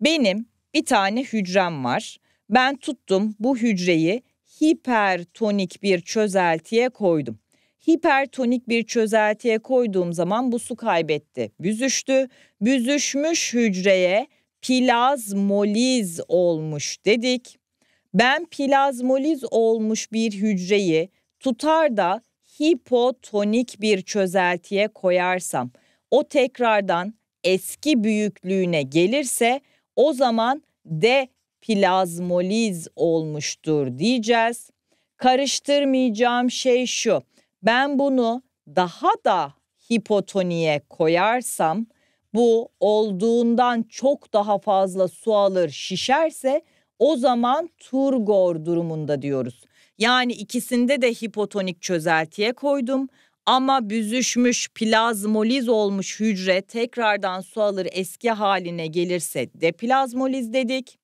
Benim bir tane hücrem var. Ben tuttum bu hücreyi hipertonik bir çözeltiye koydum. Hipertonik bir çözeltiye koyduğum zaman bu su kaybetti. Büzüştü. Büzüşmüş hücreye plazmoliz olmuş dedik. Ben plazmoliz olmuş bir hücreyi tutar da hipotonik bir çözeltiye koyarsam o tekrardan eski büyüklüğüne gelirse o zaman de plazmoliz olmuştur diyeceğiz. Karıştırmayacağım şey şu. Ben bunu daha da hipotoniye koyarsam bu olduğundan çok daha fazla su alır şişerse o zaman turgor durumunda diyoruz. Yani ikisinde de hipotonik çözeltiye koydum ama büzüşmüş plazmoliz olmuş hücre tekrardan su alır eski haline gelirse deplazmoliz dedik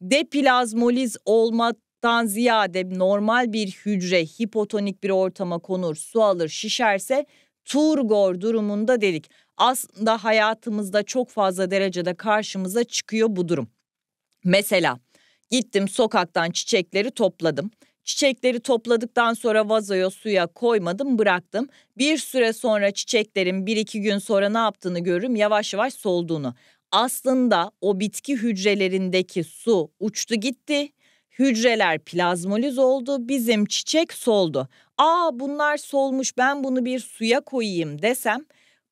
deplazmoliz olmaktan ziyade normal bir hücre hipotonik bir ortama konur, su alır, şişerse turgor durumunda delik. Aslında hayatımızda çok fazla derecede karşımıza çıkıyor bu durum. Mesela gittim sokaktan çiçekleri topladım. Çiçekleri topladıktan sonra vazoya suya koymadım bıraktım. Bir süre sonra çiçeklerin bir iki gün sonra ne yaptığını görürüm yavaş yavaş solduğunu aslında o bitki hücrelerindeki su uçtu gitti. Hücreler plazmoliz oldu, bizim çiçek soldu. Aa bunlar solmuş ben bunu bir suya koyayım desem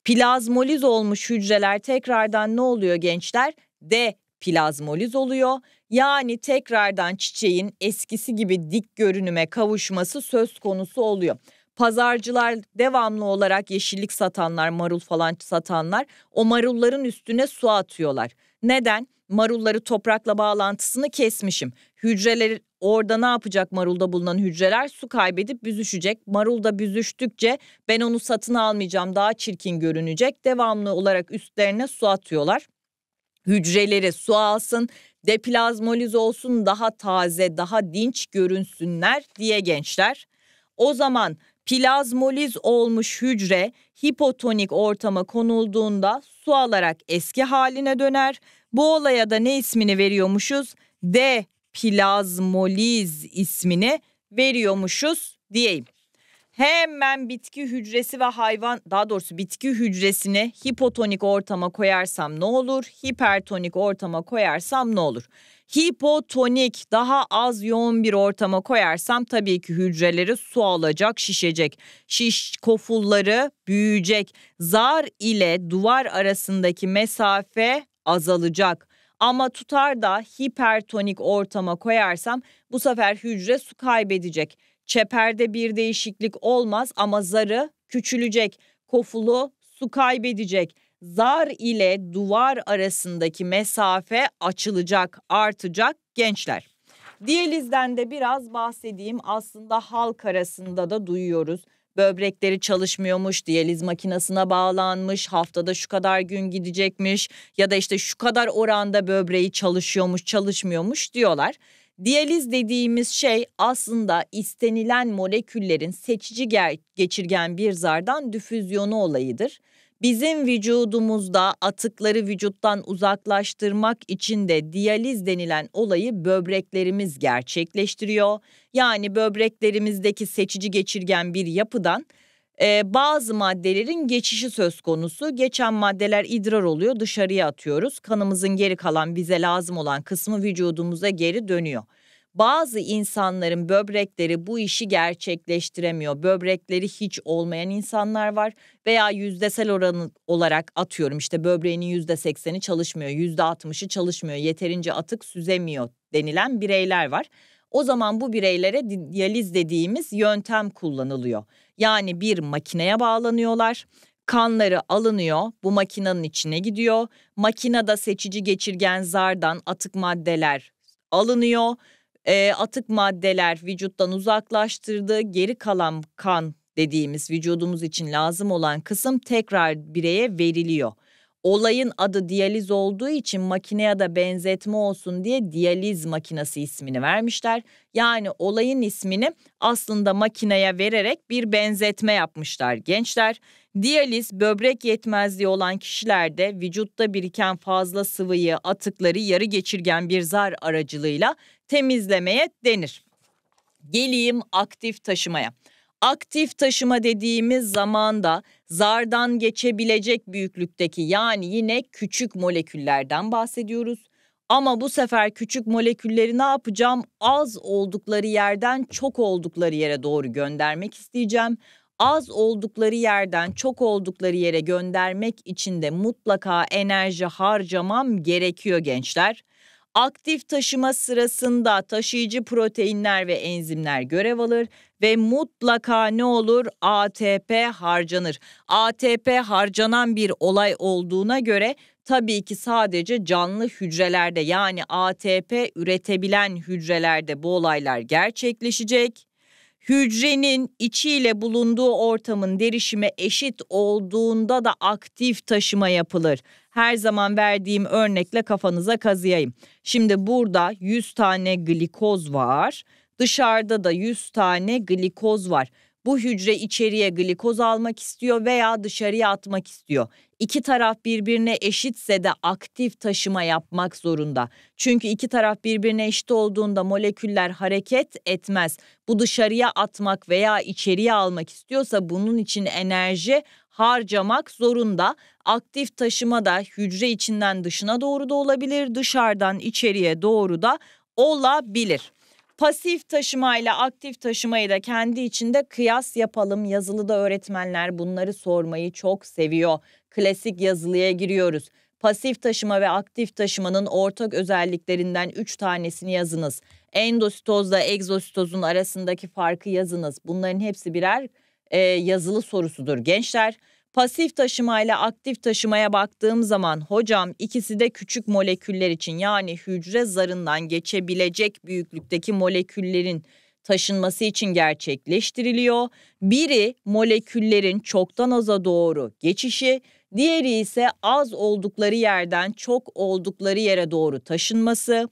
plazmoliz olmuş hücreler tekrardan ne oluyor gençler? De plazmoliz oluyor. Yani tekrardan çiçeğin eskisi gibi dik görünüme kavuşması söz konusu oluyor pazarcılar devamlı olarak yeşillik satanlar, marul falan satanlar o marulların üstüne su atıyorlar. Neden? Marulları toprakla bağlantısını kesmişim. Hücreleri orada ne yapacak marulda bulunan hücreler? Su kaybedip büzüşecek. Marulda büzüştükçe ben onu satın almayacağım daha çirkin görünecek. Devamlı olarak üstlerine su atıyorlar. Hücreleri su alsın, deplazmoliz olsun, daha taze, daha dinç görünsünler diye gençler. O zaman Plazmoliz olmuş hücre hipotonik ortama konulduğunda su alarak eski haline döner. Bu olaya da ne ismini veriyormuşuz? De plazmoliz ismini veriyormuşuz diyeyim hemen bitki hücresi ve hayvan daha doğrusu bitki hücresini hipotonik ortama koyarsam ne olur? Hipertonik ortama koyarsam ne olur? Hipotonik daha az yoğun bir ortama koyarsam tabii ki hücreleri su alacak, şişecek. Şiş kofulları büyüyecek. Zar ile duvar arasındaki mesafe azalacak. Ama tutar da hipertonik ortama koyarsam bu sefer hücre su kaybedecek Çeperde bir değişiklik olmaz ama zarı küçülecek. Kofulu su kaybedecek. Zar ile duvar arasındaki mesafe açılacak, artacak gençler. Diyalizden de biraz bahsedeyim. Aslında halk arasında da duyuyoruz. Böbrekleri çalışmıyormuş, diyaliz makinesine bağlanmış, haftada şu kadar gün gidecekmiş ya da işte şu kadar oranda böbreği çalışıyormuş, çalışmıyormuş diyorlar. Diyaliz dediğimiz şey aslında istenilen moleküllerin seçici geçirgen bir zardan difüzyonu olayıdır. Bizim vücudumuzda atıkları vücuttan uzaklaştırmak için de diyaliz denilen olayı böbreklerimiz gerçekleştiriyor. Yani böbreklerimizdeki seçici geçirgen bir yapıdan e, bazı maddelerin geçişi söz konusu. Geçen maddeler idrar oluyor dışarıya atıyoruz. Kanımızın geri kalan bize lazım olan kısmı vücudumuza geri dönüyor. Bazı insanların böbrekleri bu işi gerçekleştiremiyor. Böbrekleri hiç olmayan insanlar var veya yüzdesel oranı olarak atıyorum işte böbreğinin yüzde sekseni çalışmıyor, yüzde altmışı çalışmıyor, yeterince atık süzemiyor denilen bireyler var. O zaman bu bireylere dializ dediğimiz yöntem kullanılıyor. Yani bir makineye bağlanıyorlar. Kanları alınıyor, bu makinenin içine gidiyor. Makinede seçici geçirgen zardan atık maddeler alınıyor. E, atık maddeler vücuttan uzaklaştırdığı Geri kalan kan dediğimiz vücudumuz için lazım olan kısım tekrar bireye veriliyor olayın adı diyaliz olduğu için makineye de benzetme olsun diye diyaliz makinesi ismini vermişler. Yani olayın ismini aslında makineye vererek bir benzetme yapmışlar gençler. Diyaliz böbrek yetmezliği olan kişilerde vücutta biriken fazla sıvıyı, atıkları yarı geçirgen bir zar aracılığıyla temizlemeye denir. Geleyim aktif taşımaya. Aktif taşıma dediğimiz zamanda zardan geçebilecek büyüklükteki yani yine küçük moleküllerden bahsediyoruz. Ama bu sefer küçük molekülleri ne yapacağım? Az oldukları yerden çok oldukları yere doğru göndermek isteyeceğim. Az oldukları yerden çok oldukları yere göndermek için de mutlaka enerji harcamam gerekiyor gençler. Aktif taşıma sırasında taşıyıcı proteinler ve enzimler görev alır ve mutlaka ne olur? ATP harcanır. ATP harcanan bir olay olduğuna göre tabii ki sadece canlı hücrelerde yani ATP üretebilen hücrelerde bu olaylar gerçekleşecek. Hücrenin içiyle bulunduğu ortamın derişime eşit olduğunda da aktif taşıma yapılır her zaman verdiğim örnekle kafanıza kazıyayım. Şimdi burada 100 tane glikoz var. Dışarıda da 100 tane glikoz var. Bu hücre içeriye glikoz almak istiyor veya dışarıya atmak istiyor. İki taraf birbirine eşitse de aktif taşıma yapmak zorunda. Çünkü iki taraf birbirine eşit olduğunda moleküller hareket etmez. Bu dışarıya atmak veya içeriye almak istiyorsa bunun için enerji harcamak zorunda. Aktif taşıma da hücre içinden dışına doğru da olabilir, dışarıdan içeriye doğru da olabilir. Pasif taşıma ile aktif taşımayı da kendi içinde kıyas yapalım. Yazılıda öğretmenler bunları sormayı çok seviyor. Klasik yazılıya giriyoruz. Pasif taşıma ve aktif taşımanın ortak özelliklerinden 3 tanesini yazınız. Endositozla egzositozun arasındaki farkı yazınız. Bunların hepsi birer e, yazılı sorusudur gençler. Pasif taşıma ile aktif taşımaya baktığım zaman hocam ikisi de küçük moleküller için yani hücre zarından geçebilecek büyüklükteki moleküllerin taşınması için gerçekleştiriliyor. Biri moleküllerin çoktan aza doğru geçişi, diğeri ise az oldukları yerden çok oldukları yere doğru taşınması.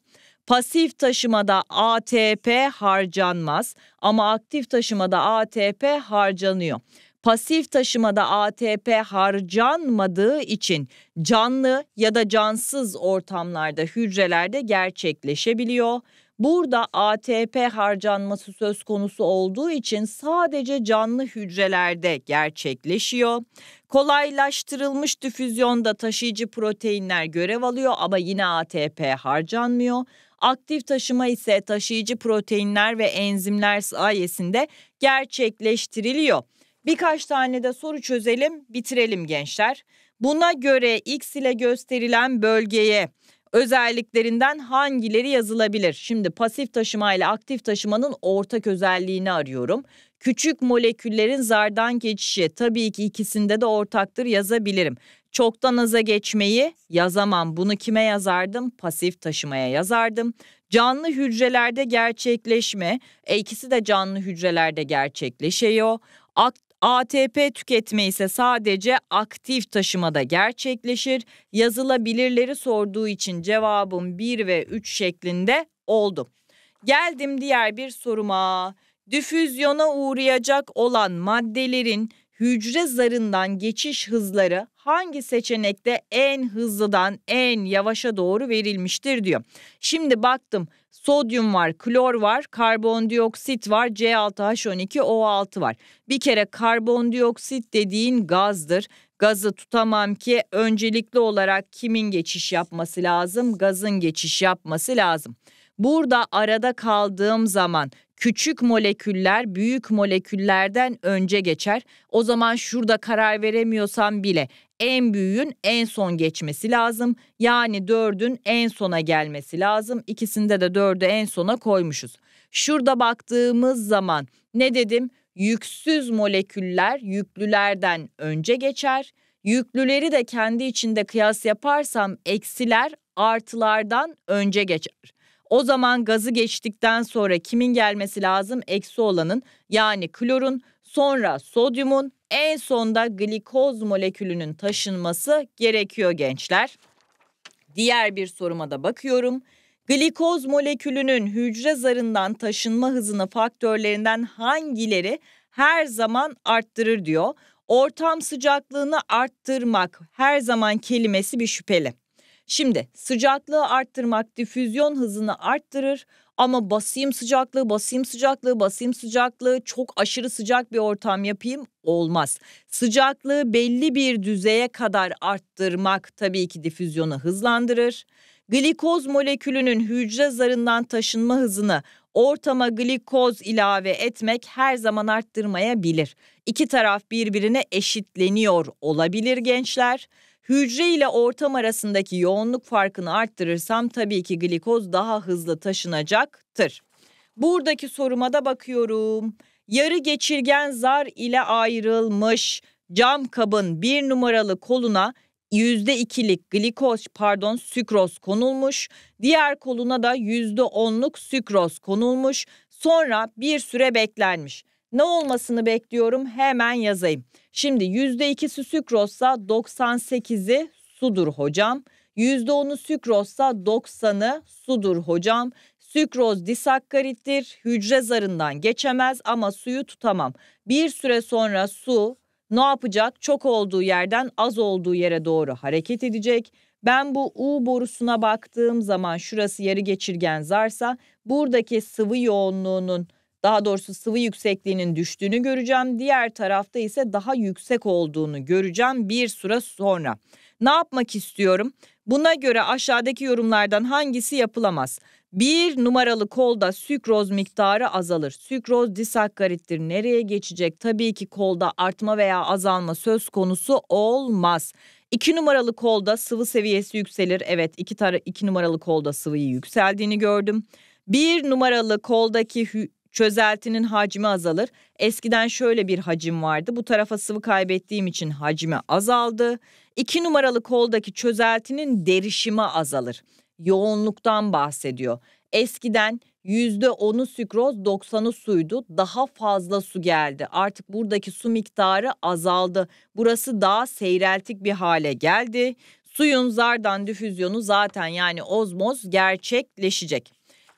Pasif taşımada ATP harcanmaz ama aktif taşımada ATP harcanıyor. Pasif taşımada ATP harcanmadığı için canlı ya da cansız ortamlarda hücrelerde gerçekleşebiliyor. Burada ATP harcanması söz konusu olduğu için sadece canlı hücrelerde gerçekleşiyor. Kolaylaştırılmış difüzyonda taşıyıcı proteinler görev alıyor ama yine ATP harcanmıyor. Aktif taşıma ise taşıyıcı proteinler ve enzimler sayesinde gerçekleştiriliyor. Birkaç tane de soru çözelim, bitirelim gençler. Buna göre X ile gösterilen bölgeye özelliklerinden hangileri yazılabilir? Şimdi pasif taşıma ile aktif taşımanın ortak özelliğini arıyorum. Küçük moleküllerin zardan geçişi tabii ki ikisinde de ortaktır yazabilirim. Çoktan aza geçmeyi yazamam. Bunu kime yazardım? Pasif taşımaya yazardım. Canlı hücrelerde gerçekleşme, e, ikisi de canlı hücrelerde gerçekleşiyor. ATP tüketme ise sadece aktif taşımada gerçekleşir. Yazılabilirleri sorduğu için cevabım 1 ve 3 şeklinde oldu. Geldim diğer bir soruma. Difüzyona uğrayacak olan maddelerin hücre zarından geçiş hızları hangi seçenekte en hızlıdan en yavaşa doğru verilmiştir diyor. Şimdi baktım sodyum var, klor var, karbondioksit var, C6H12O6 var. Bir kere karbondioksit dediğin gazdır. Gazı tutamam ki öncelikli olarak kimin geçiş yapması lazım? Gazın geçiş yapması lazım. Burada arada kaldığım zaman küçük moleküller büyük moleküllerden önce geçer. O zaman şurada karar veremiyorsan bile en büyüğün en son geçmesi lazım. Yani dördün en sona gelmesi lazım. İkisinde de dördü en sona koymuşuz. Şurada baktığımız zaman ne dedim? Yüksüz moleküller yüklülerden önce geçer. Yüklüleri de kendi içinde kıyas yaparsam eksiler artılardan önce geçer. O zaman gazı geçtikten sonra kimin gelmesi lazım? Eksi olanın yani klorun sonra sodyumun en sonda glikoz molekülünün taşınması gerekiyor gençler. Diğer bir soruma da bakıyorum. Glikoz molekülünün hücre zarından taşınma hızını faktörlerinden hangileri her zaman arttırır diyor. Ortam sıcaklığını arttırmak her zaman kelimesi bir şüpheli. Şimdi sıcaklığı arttırmak difüzyon hızını arttırır ama basayım sıcaklığı, basayım sıcaklığı, basayım sıcaklığı çok aşırı sıcak bir ortam yapayım olmaz. Sıcaklığı belli bir düzeye kadar arttırmak tabii ki difüzyonu hızlandırır. Glikoz molekülünün hücre zarından taşınma hızını ortama glikoz ilave etmek her zaman arttırmayabilir. İki taraf birbirine eşitleniyor olabilir gençler. Hücre ile ortam arasındaki yoğunluk farkını arttırırsam tabii ki glikoz daha hızlı taşınacaktır. Buradaki soruma da bakıyorum. Yarı geçirgen zar ile ayrılmış cam kabın bir numaralı koluna %2'lik glikoz pardon sükroz konulmuş. Diğer koluna da %10'luk sükroz konulmuş. Sonra bir süre beklenmiş. Ne olmasını bekliyorum hemen yazayım. Şimdi %2'si sükrozsa 98'i sudur hocam. %10'u sükrozsa 90'ı sudur hocam. Sükroz disakkarittir. Hücre zarından geçemez ama suyu tutamam. Bir süre sonra su ne yapacak? Çok olduğu yerden az olduğu yere doğru hareket edecek. Ben bu U borusuna baktığım zaman şurası yarı geçirgen zarsa buradaki sıvı yoğunluğunun daha doğrusu sıvı yüksekliğinin düştüğünü göreceğim. Diğer tarafta ise daha yüksek olduğunu göreceğim bir süre sonra. Ne yapmak istiyorum? Buna göre aşağıdaki yorumlardan hangisi yapılamaz? Bir numaralı kolda sükroz miktarı azalır. Sükroz disakkarittir. Nereye geçecek? Tabii ki kolda artma veya azalma söz konusu olmaz. İki numaralı kolda sıvı seviyesi yükselir. Evet iki, tar- iki numaralı kolda sıvıyı yükseldiğini gördüm. Bir numaralı koldaki hü- çözeltinin hacmi azalır. Eskiden şöyle bir hacim vardı. Bu tarafa sıvı kaybettiğim için hacmi azaldı. İki numaralı koldaki çözeltinin derişimi azalır. Yoğunluktan bahsediyor. Eskiden %10'u sükroz 90'ı suydu. Daha fazla su geldi. Artık buradaki su miktarı azaldı. Burası daha seyreltik bir hale geldi. Suyun zardan difüzyonu zaten yani ozmoz gerçekleşecek.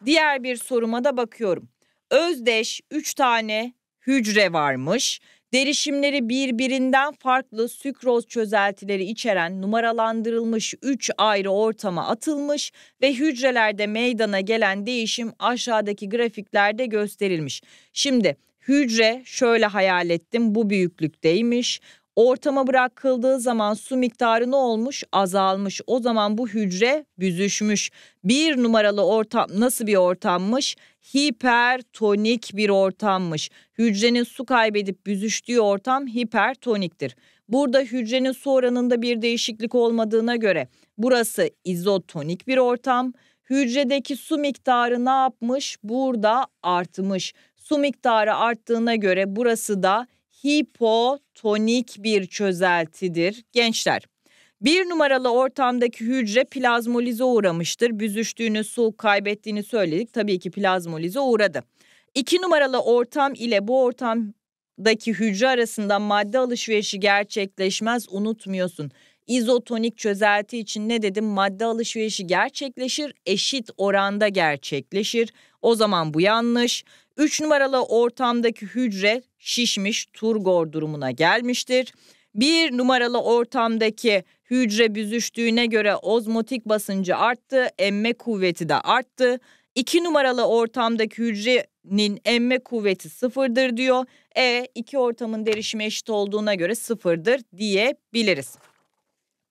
Diğer bir soruma da bakıyorum özdeş 3 tane hücre varmış. Derişimleri birbirinden farklı sükroz çözeltileri içeren numaralandırılmış 3 ayrı ortama atılmış ve hücrelerde meydana gelen değişim aşağıdaki grafiklerde gösterilmiş. Şimdi hücre şöyle hayal ettim bu büyüklükteymiş ortama bırakıldığı zaman su miktarı ne olmuş? Azalmış. O zaman bu hücre büzüşmüş. Bir numaralı ortam nasıl bir ortammış? Hipertonik bir ortammış. Hücrenin su kaybedip büzüştüğü ortam hipertoniktir. Burada hücrenin su oranında bir değişiklik olmadığına göre burası izotonik bir ortam. Hücredeki su miktarı ne yapmış? Burada artmış. Su miktarı arttığına göre burası da hipotonik bir çözeltidir. Gençler bir numaralı ortamdaki hücre plazmolize uğramıştır. Büzüştüğünü, su kaybettiğini söyledik. Tabii ki plazmolize uğradı. İki numaralı ortam ile bu ortamdaki hücre arasında madde alışverişi gerçekleşmez unutmuyorsun. İzotonik çözelti için ne dedim? Madde alışverişi gerçekleşir, eşit oranda gerçekleşir. O zaman bu yanlış. Üç numaralı ortamdaki hücre şişmiş turgor durumuna gelmiştir. Bir numaralı ortamdaki hücre büzüştüğüne göre ozmotik basıncı arttı, emme kuvveti de arttı. İki numaralı ortamdaki hücrenin emme kuvveti sıfırdır diyor. E iki ortamın derişimi eşit olduğuna göre sıfırdır diyebiliriz.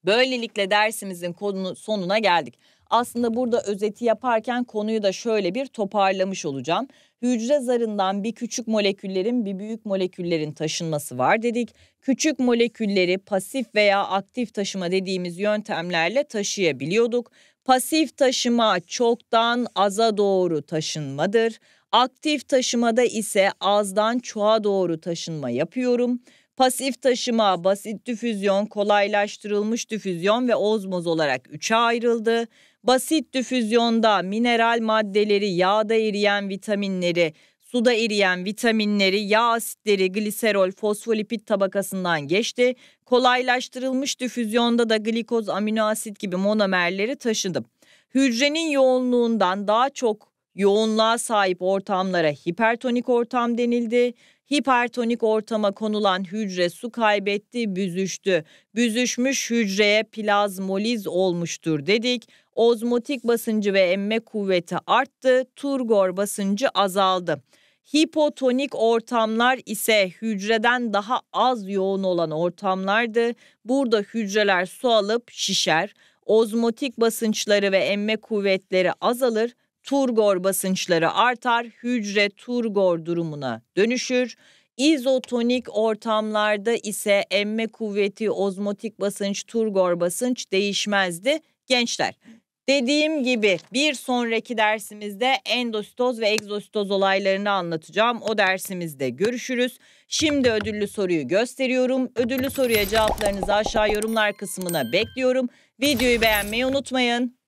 Böylelikle dersimizin konunun sonuna geldik. Aslında burada özeti yaparken konuyu da şöyle bir toparlamış olacağım. Hücre zarından bir küçük moleküllerin bir büyük moleküllerin taşınması var dedik. Küçük molekülleri pasif veya aktif taşıma dediğimiz yöntemlerle taşıyabiliyorduk. Pasif taşıma çoktan aza doğru taşınmadır. Aktif taşımada ise azdan çoğa doğru taşınma yapıyorum pasif taşıma, basit difüzyon, kolaylaştırılmış difüzyon ve ozmoz olarak üçe ayrıldı. Basit difüzyonda mineral maddeleri, yağda eriyen vitaminleri, suda eriyen vitaminleri, yağ asitleri, gliserol, fosfolipid tabakasından geçti. Kolaylaştırılmış difüzyonda da glikoz, amino asit gibi monomerleri taşıdı. Hücrenin yoğunluğundan daha çok yoğunluğa sahip ortamlara hipertonik ortam denildi. Hipertonik ortama konulan hücre su kaybetti, büzüştü. Büzüşmüş hücreye plazmoliz olmuştur dedik. Ozmotik basıncı ve emme kuvveti arttı, turgor basıncı azaldı. Hipotonik ortamlar ise hücreden daha az yoğun olan ortamlardı. Burada hücreler su alıp şişer, ozmotik basınçları ve emme kuvvetleri azalır, turgor basınçları artar, hücre turgor durumuna dönüşür. İzotonik ortamlarda ise emme kuvveti, ozmotik basınç, turgor basınç değişmezdi. Gençler dediğim gibi bir sonraki dersimizde endositoz ve egzositoz olaylarını anlatacağım. O dersimizde görüşürüz. Şimdi ödüllü soruyu gösteriyorum. Ödüllü soruya cevaplarınızı aşağı yorumlar kısmına bekliyorum. Videoyu beğenmeyi unutmayın.